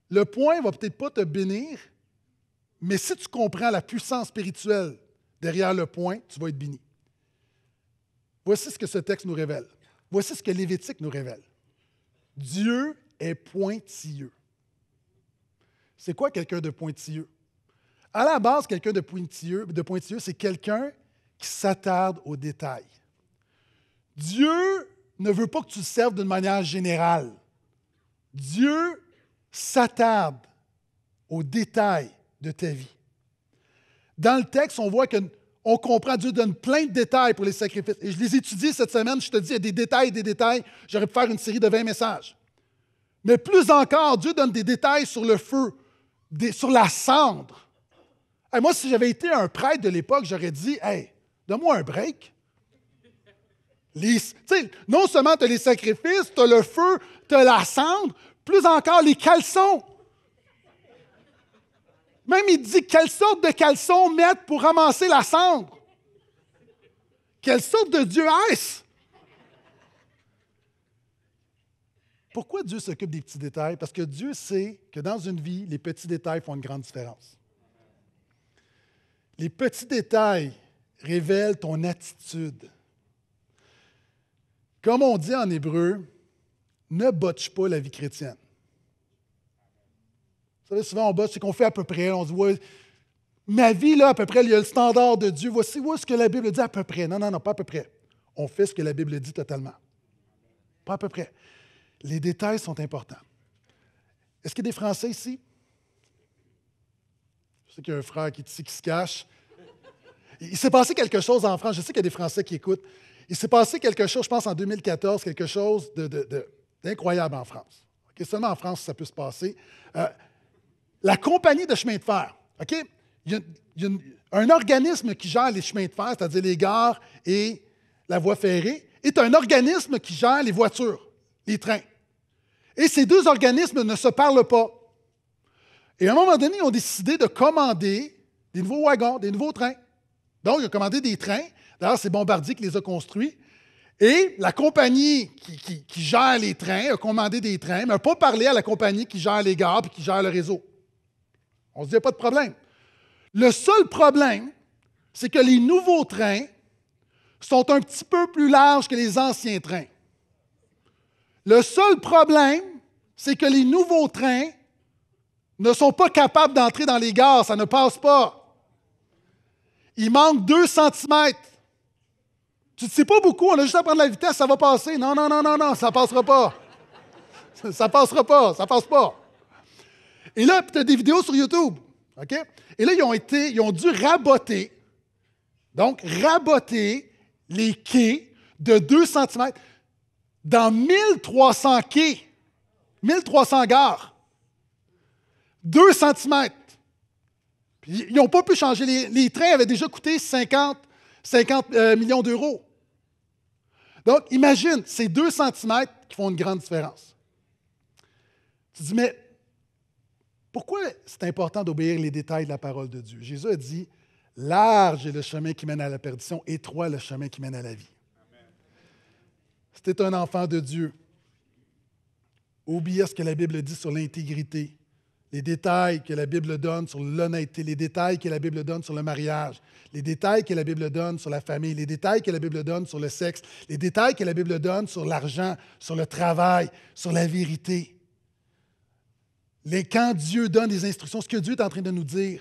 Le point ne va peut-être pas te bénir, mais si tu comprends la puissance spirituelle derrière le point, tu vas être béni. Voici ce que ce texte nous révèle. Voici ce que Lévitique nous révèle. Dieu est pointilleux. C'est quoi quelqu'un de pointilleux? À la base, quelqu'un de pointilleux, de pointilleux c'est quelqu'un qui s'attarde aux détails. Dieu ne veut pas que tu serves d'une manière générale. Dieu s'attarde aux détails de ta vie. Dans le texte, on voit qu'on comprend, Dieu donne plein de détails pour les sacrifices. Et je les étudie cette semaine, je te dis, il y a des détails, des détails. J'aurais pu faire une série de 20 messages. Mais plus encore, Dieu donne des détails sur le feu, sur la cendre. moi, si j'avais été un prêtre de l'époque, j'aurais dit Hé, donne-moi un break non seulement tu as les sacrifices, tu as le feu, tu as la cendre, plus encore les caleçons. Même il dit quelle sorte de caleçon mettre pour ramasser la cendre. Quelle sorte de Dieu est-ce? Pourquoi Dieu s'occupe des petits détails? Parce que Dieu sait que dans une vie, les petits détails font une grande différence. Les petits détails révèlent ton attitude. Comme on dit en hébreu, ne botche pas la vie chrétienne. Vous savez, souvent on botche, c'est qu'on fait à peu près, on se dit, « ma vie, là, à peu près, il y a le standard de Dieu. Voici ce que la Bible dit à peu près. Non, non, non, pas à peu près. On fait ce que la Bible dit totalement. Pas à peu près. Les détails sont importants. Est-ce qu'il y a des Français ici? Je sais qu'il y a un frère qui qui se cache. Il s'est passé quelque chose en France. Je sais qu'il y a des Français qui écoutent il s'est passé quelque chose, je pense en 2014, quelque chose d'incroyable en France. Seulement en France, ça peut se passer. Euh, la compagnie de chemin de fer, OK? Il y a, un organisme qui gère les chemins de fer, c'est-à-dire les gares et la voie ferrée, est un organisme qui gère les voitures, les trains. Et ces deux organismes ne se parlent pas. Et à un moment donné, ils ont décidé de commander des nouveaux wagons, des nouveaux trains. Donc, ils ont commandé des trains D'ailleurs, c'est Bombardier qui les a construits. Et la compagnie qui, gère les trains a commandé des trains, mais n'a pas parlé à la compagnie qui gère les gares et qui gère le réseau. On se dit, pas de problème. Le seul problème, c'est que les nouveaux trains sont un petit peu plus larges que les anciens trains. Le seul problème, c'est que les nouveaux trains ne sont pas capables d'entrer dans les gares, ça ne passe pas. Il manque 2 centimètres tu ne sais pas beaucoup, on a juste à prendre la vitesse, ça va passer. Non, non, non, non, non, ça ne passera pas. Ça ne passera pas, ça ne passe pas. Et là, tu as des vidéos sur YouTube. OK? Et là, ils ont, été, ils ont dû raboter, donc raboter les quais de 2 cm dans 1300 quais, 1300 gares. 2 cm. ils n'ont pas pu changer. Les, les, trains avaient déjà coûté 50, euh, millions d'euros. Donc, imagine, ces deux centimètres qui font une grande différence. Tu dis, mais pourquoi c'est important d'obéir les détails de la parole de Dieu? Jésus a dit, large est le chemin qui mène à la perdition, étroit le chemin qui mène à la vie. C'était un enfant de Dieu, Oubliez ce que la Bible dit sur l'intégrité, les détails que la Bible donne sur l'honnêteté, les détails que la Bible donne sur le mariage, les détails que la Bible donne sur la famille, les détails que la Bible donne sur le sexe, les détails que la Bible donne sur l'argent, sur le travail, sur la vérité. Les, quand Dieu donne des instructions, ce que Dieu est en train de nous dire,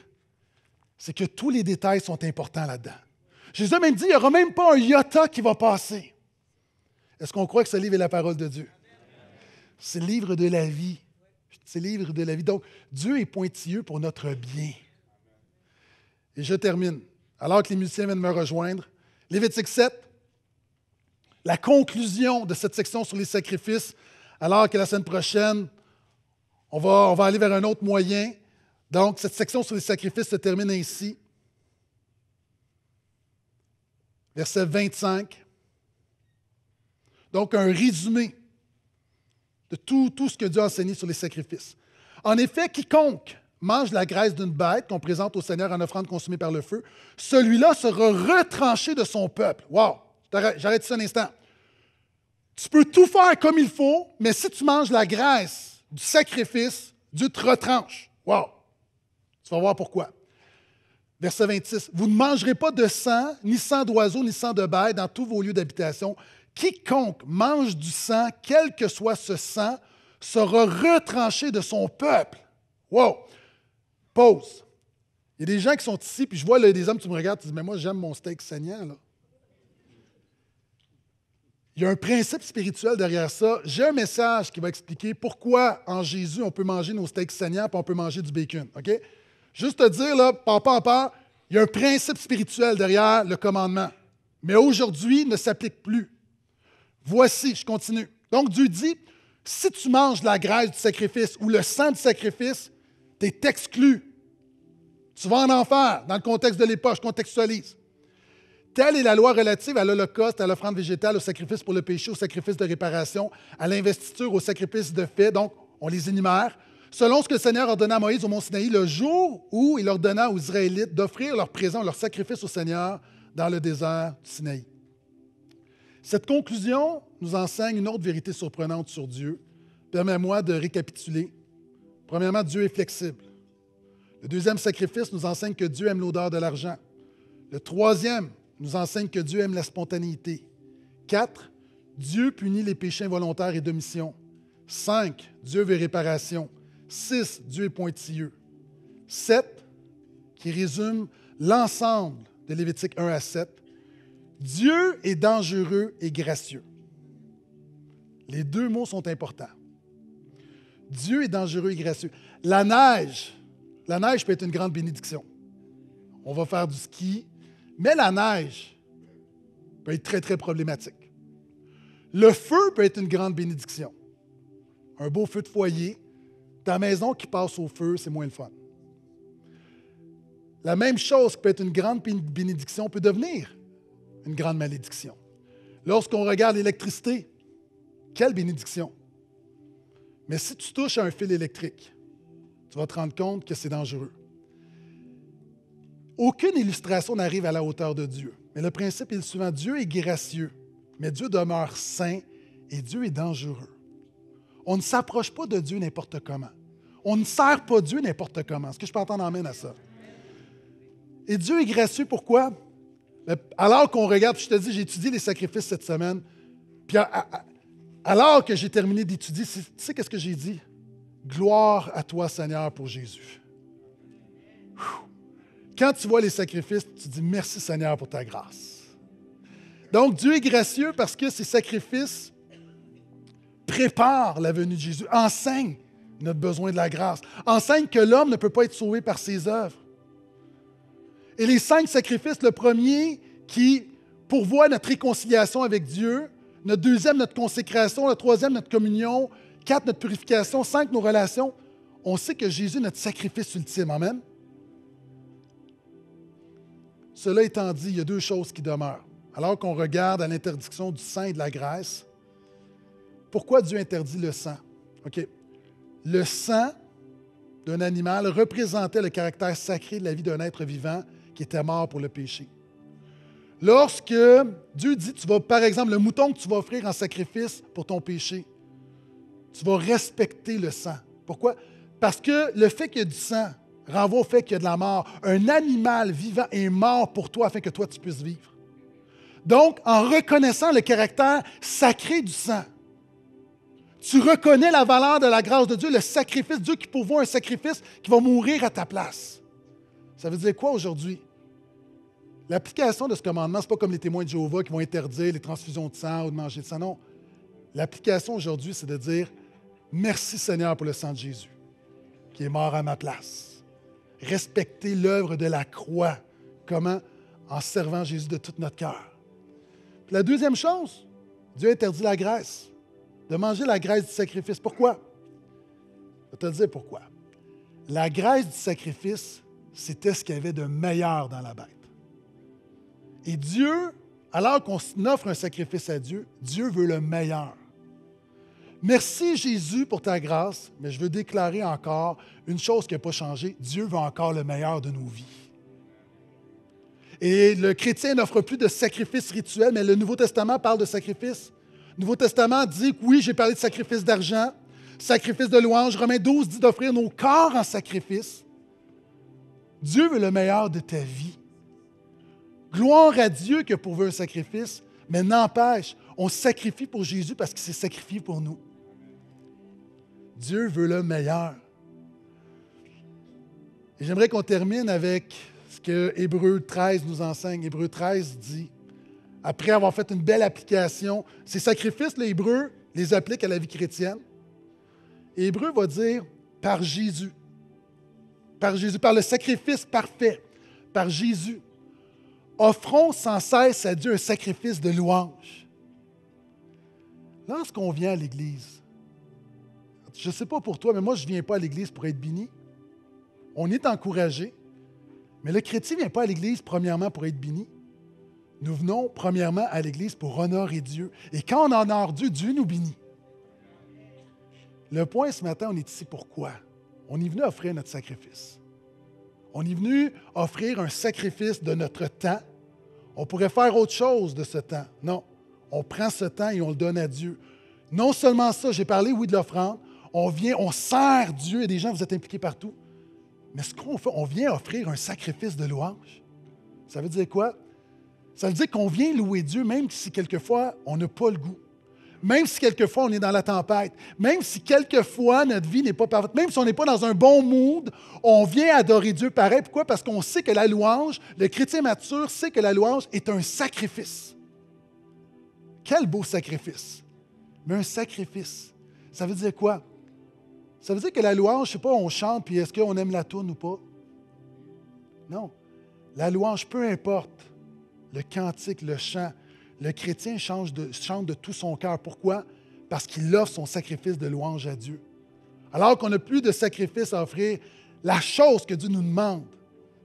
c'est que tous les détails sont importants là-dedans. Jésus a même dit, il n'y aura même pas un iota qui va passer. Est-ce qu'on croit que ce livre est la parole de Dieu? C'est le livre de la vie. C'est livre de la vie. Donc, Dieu est pointilleux pour notre bien. Et je termine. Alors que les musiciens viennent me rejoindre, Lévitique 7, la conclusion de cette section sur les sacrifices, alors que la semaine prochaine, on va, on va aller vers un autre moyen. Donc, cette section sur les sacrifices se termine ainsi. Verset 25. Donc, un résumé de tout, tout ce que Dieu a enseigné sur les sacrifices. En effet, quiconque mange la graisse d'une bête qu'on présente au Seigneur en offrande consumée par le feu, celui-là sera retranché de son peuple. Wow! J'arrête ça un instant. Tu peux tout faire comme il faut, mais si tu manges la graisse du sacrifice, Dieu te retranche. Wow! Tu vas voir pourquoi. Verset 26. Vous ne mangerez pas de sang, ni sang d'oiseau, ni sang de bête dans tous vos lieux d'habitation, quiconque mange du sang, quel que soit ce sang, sera retranché de son peuple. Wow! Pause. Il y a des gens qui sont ici, puis je vois des hommes, qui me regardes, tu dis, mais moi j'aime mon steak saignant. Là. Il y a un principe spirituel derrière ça. J'ai un message qui va expliquer pourquoi en Jésus on peut manger nos steaks saignants et on peut manger du bacon. OK? Juste te dire, là, papa, papa, il y a un principe spirituel derrière le commandement. Mais aujourd'hui, il ne s'applique plus. Voici, je continue. Donc Dieu dit, si tu manges la graisse du sacrifice ou le sang du sacrifice, tu es exclu. Tu vas en enfer, dans le contexte de l'époque, je contextualise. Telle est la loi relative à l'Holocauste, à l'offrande végétale, au sacrifice pour le péché, au sacrifice de réparation, à l'investiture, au sacrifice de fait. Donc, on les énumère. Selon ce que le Seigneur ordonna à Moïse au Mont Sinaï, le jour où il ordonna aux Israélites d'offrir leur présent, leur sacrifice au Seigneur dans le désert du Sinaï. Cette conclusion nous enseigne une autre vérité surprenante sur Dieu. Permets-moi de récapituler. Premièrement, Dieu est flexible. Le deuxième sacrifice nous enseigne que Dieu aime l'odeur de l'argent. Le troisième nous enseigne que Dieu aime la spontanéité. Quatre, Dieu punit les péchés involontaires et d'omission. Cinq, Dieu veut réparation. Six, Dieu est pointilleux. Sept, qui résume l'ensemble de Lévitique 1 à 7. Dieu est dangereux et gracieux. Les deux mots sont importants. Dieu est dangereux et gracieux. La neige, la neige peut être une grande bénédiction. On va faire du ski, mais la neige peut être très, très problématique. Le feu peut être une grande bénédiction. Un beau feu de foyer, ta maison qui passe au feu, c'est moins le fun. La même chose peut être une grande bénédiction peut devenir une grande malédiction. Lorsqu'on regarde l'électricité, quelle bénédiction. Mais si tu touches à un fil électrique, tu vas te rendre compte que c'est dangereux. Aucune illustration n'arrive à la hauteur de Dieu. Mais le principe est le suivant. Dieu est gracieux, mais Dieu demeure saint et Dieu est dangereux. On ne s'approche pas de Dieu n'importe comment. On ne sert pas Dieu n'importe comment. Est-ce que je peux entendre amène à ça? Et Dieu est gracieux pourquoi? alors qu'on regarde, je te dis, j'ai étudié les sacrifices cette semaine, puis alors que j'ai terminé d'étudier, tu sais qu'est-ce que j'ai dit? Gloire à toi, Seigneur, pour Jésus. Quand tu vois les sacrifices, tu dis merci, Seigneur, pour ta grâce. Donc, Dieu est gracieux parce que ces sacrifices préparent la venue de Jésus, enseignent notre besoin de la grâce, enseignent que l'homme ne peut pas être sauvé par ses œuvres. Et les cinq sacrifices, le premier qui pourvoit notre réconciliation avec Dieu, notre deuxième, notre consécration, le troisième, notre communion, quatre, notre purification, cinq, nos relations. On sait que Jésus est notre sacrifice ultime. Amen. Cela étant dit, il y a deux choses qui demeurent. Alors qu'on regarde à l'interdiction du sang et de la grâce, pourquoi Dieu interdit le sang? OK. Le sang d'un animal représentait le caractère sacré de la vie d'un être vivant qui était mort pour le péché. Lorsque Dieu dit, tu vas, par exemple, le mouton que tu vas offrir en sacrifice pour ton péché, tu vas respecter le sang. Pourquoi? Parce que le fait qu'il y ait du sang renvoie au fait qu'il y a de la mort. Un animal vivant est mort pour toi afin que toi tu puisses vivre. Donc, en reconnaissant le caractère sacré du sang, tu reconnais la valeur de la grâce de Dieu, le sacrifice Dieu qui pourvoit un sacrifice qui va mourir à ta place. Ça veut dire quoi aujourd'hui? L'application de ce commandement, ce n'est pas comme les témoins de Jéhovah qui vont interdire les transfusions de sang ou de manger de sang. Non. L'application aujourd'hui, c'est de dire Merci Seigneur pour le sang de Jésus qui est mort à ma place. Respecter l'œuvre de la croix. Comment En servant Jésus de tout notre cœur. La deuxième chose, Dieu interdit la graisse, de manger la graisse du sacrifice. Pourquoi? Je vais te dire pourquoi. La graisse du sacrifice, c'était ce qu'il y avait de meilleur dans la bête. Et Dieu, alors qu'on offre un sacrifice à Dieu, Dieu veut le meilleur. Merci Jésus pour ta grâce, mais je veux déclarer encore une chose qui n'a pas changé. Dieu veut encore le meilleur de nos vies. Et le chrétien n'offre plus de sacrifice rituel, mais le Nouveau Testament parle de sacrifice. Le Nouveau Testament dit que oui, j'ai parlé de sacrifice d'argent, sacrifice de louange. Romains 12 dit d'offrir nos corps en sacrifice. Dieu veut le meilleur de ta vie. Gloire à Dieu que pour un sacrifice, mais n'empêche, on sacrifie pour Jésus parce qu'il s'est sacrifié pour nous. Dieu veut le meilleur. Et j'aimerais qu'on termine avec ce que Hébreu 13 nous enseigne. Hébreu 13 dit, après avoir fait une belle application, ces sacrifices, les Hébreux les appliquent à la vie chrétienne. Hébreu va dire, par Jésus, par Jésus, par le sacrifice parfait, par Jésus. Offrons sans cesse à Dieu un sacrifice de louange. Lorsqu'on vient à l'Église, je ne sais pas pour toi, mais moi, je ne viens pas à l'Église pour être béni. On est encouragé. Mais le chrétien ne vient pas à l'Église, premièrement, pour être béni. Nous venons, premièrement, à l'Église pour honorer Dieu. Et quand on honore Dieu, Dieu nous bénit. Le point ce matin, on est ici pourquoi? On est venu offrir notre sacrifice. On est venu offrir un sacrifice de notre temps. On pourrait faire autre chose de ce temps. Non, on prend ce temps et on le donne à Dieu. Non seulement ça, j'ai parlé, oui, de l'offrande. On vient, on sert Dieu et des gens, vous êtes impliqués partout. Mais ce qu'on fait, on vient offrir un sacrifice de louange. Ça veut dire quoi? Ça veut dire qu'on vient louer Dieu, même si quelquefois on n'a pas le goût même si quelquefois on est dans la tempête, même si quelquefois notre vie n'est pas parfaite, même si on n'est pas dans un bon mood, on vient adorer Dieu pareil. Pourquoi? Parce qu'on sait que la louange, le chrétien mature sait que la louange est un sacrifice. Quel beau sacrifice! Mais un sacrifice, ça veut dire quoi? Ça veut dire que la louange, je sais pas, on chante, puis est-ce qu'on aime la tourne ou pas? Non. La louange, peu importe le cantique, le chant, le chrétien change de, chante de tout son cœur. Pourquoi? Parce qu'il offre son sacrifice de louange à Dieu. Alors qu'on n'a plus de sacrifice à offrir, la chose que Dieu nous demande,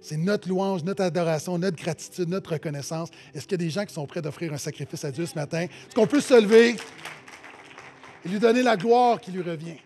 c'est notre louange, notre adoration, notre gratitude, notre reconnaissance. Est-ce qu'il y a des gens qui sont prêts d'offrir un sacrifice à Dieu ce matin? Est-ce qu'on peut se lever et lui donner la gloire qui lui revient?